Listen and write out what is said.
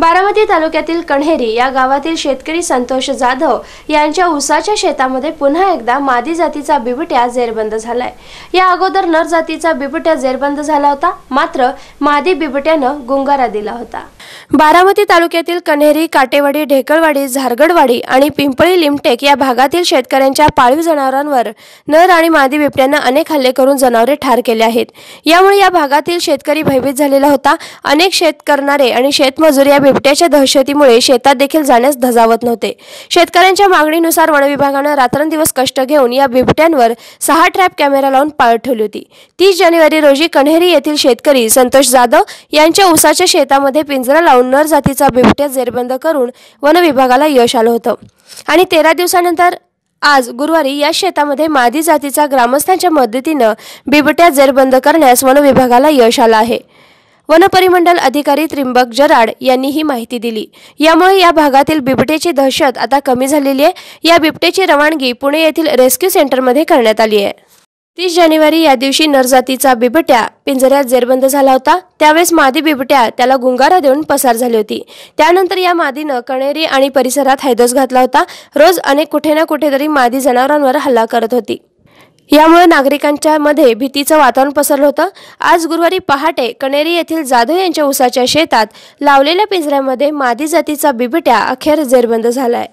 बारामती तालुक्यातील कण्हेरी या गावातील शेतकरी संतोष जाधव यांच्या ऊसाच्या शेतामध्ये पुन्हा एकदा मादी जातीचा बिबट्या जेरबंद झालाय या अगोदर नर जातीचा बिबट्या जेरबंद झाला होता मात्र मादी बिबट्यानं गुंगारा दिला होता बारामती तालुक्यातील कन्हेरी काटेवाडी ढेकळवाडी झारगडवाडी आणि पिंपळी लिमटेक या भागातील शेतकऱ्यांच्या पाळीव जनावरांवर नर आणि मादी बिबट्यांना अनेक हल्ले करून जनावरे ठार केले आहेत यामुळे या भागातील शेतकरी भयभीत झालेला होता अनेक शेत करणारे आणि शेतमजूर या बिबट्याच्या दहशतीमुळे शेतात देखील जाण्यास धजावत नव्हते शेतकऱ्यांच्या मागणीनुसार वनविभागानं रात्रंदिवस कष्ट घेऊन या बिबट्यांवर सहा ट्रॅप कॅमेरा लावून पाळ ठेवली होती तीस जानेवारी रोजी कन्हेरी येथील शेतकरी संतोष जाधव यांच्या उसाच्या शेतामध्ये पिंजरा लावून नर जातीचा बिबट्या जेरबंद करून वनविभागाला यश आलं होतं आणि तेरा दिवसानंतर आज गुरुवारी या शेतामध्ये मादी जातीचा ग्रामस्थांच्या मदतीनं बिबट्या जेरबंद करण्यास वनविभागाला यश आलं आहे वनपरिमंडल अधिकारी त्रिंबक जराड यांनी ही माहिती दिली यामुळे या भागातील बिबटेची दहशत आता कमी झालेली आहे या बिबटेची रवानगी पुणे येथील रेस्क्यू सेंटरमध्ये करण्यात आली आहे तीस जानेवारी या दिवशी नरजातीचा बिबट्या पिंजऱ्यात जेरबंद झाला होता त्यावेळेस मादी बिबट्या त्याला गुंगारा देऊन पसार झाली होती त्यानंतर या मादीनं कणेरी आणि परिसरात हैदोस घातला होता रोज अनेक कुठे ना कुठेतरी मादी जनावरांवर हल्ला करत होती यामुळे नागरिकांच्या मध्ये भीतीचं वातावरण पसरलं होतं आज गुरुवारी पहाटे कणेरी येथील जाधव यांच्या उसाच्या शेतात लावलेल्या पिंजऱ्यामध्ये मादी जातीचा बिबट्या अखेर जेरबंद झालाय